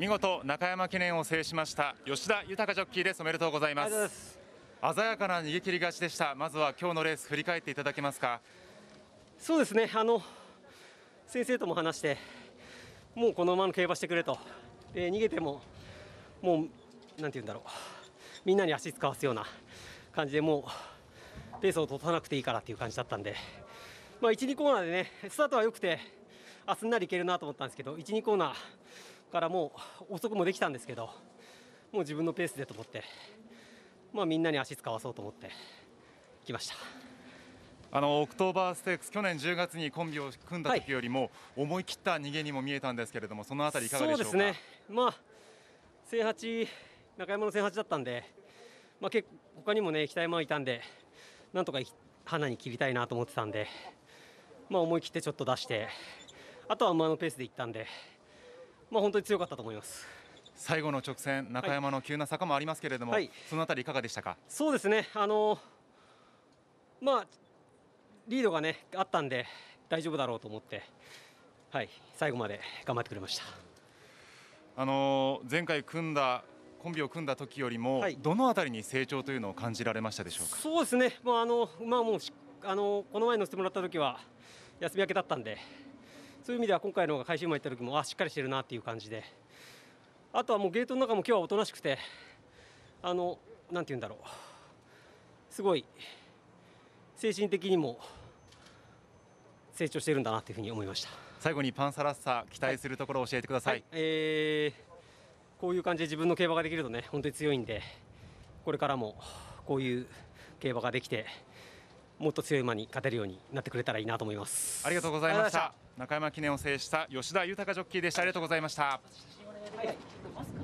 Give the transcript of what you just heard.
見事中山記念を制しました吉田豊ジョッキーですおめでとうございます鮮やかな逃げ切り勝ちでしたまずは今日のレース振り返っていただけますかそうですねあの先生とも話してもうこのまま競馬してくれとで逃げてももうなんて言うんだろうみんなに足使わすような感じでもうペースを落とさなくていいからっていう感じだったんでまあ、1、2コーナーでねスタートは良くてあすんなりいけるなと思ったんですけど1、2コーナーからもう遅くもできたんですけどもう自分のペースでと思って、まあ、みんなに足使わそうと思って来ましたあのオクトーバーステークス去年10月にコンビを組んだ時よりも、思い切った逃げにも見えたんですけれどもそのあたりいかがでしょうかそうですね、まあ、正中山の18だったんで、まあ、結構他にもね北山いたんでなんとか花に切りたいなと思ってたんで、まあ、思い切ってちょっと出してあとは馬のペースでいったんで。まあ、本当に強かったと思います。最後の直線、中山の急な坂もありますけれども、はい、そのあたり、いかがでしたかそうですね、あのまあ、リードが、ね、あったんで、大丈夫だろうと思って、はい、最後まで頑張ってくれました。あの前回組んだコンビを組んだ時よりも、はい、どのあたりに成長というのを感じられましたでしょうか。そうですね。まああのまあもうあのこの前乗せてもらった時は休み明けだったんで、そういう意味では今回の方が返し前行った時もあしっかりしてるなっていう感じであとはもうゲートの中も今日はおとなしくてあのなんて言うんだろうすごい精神的にも成長してるんだなというふうに思いました最後にパンサラッサ期待するところを教えてください、はいはい、えー、こういう感じで自分の競馬ができるとね本当に強いんでこれからもこういう競馬ができてもっと強い馬に勝てるようになってくれたらいいなと思いますありがとうございました中山記念を制した吉田豊ジョッキーでしたありがとうございました、はい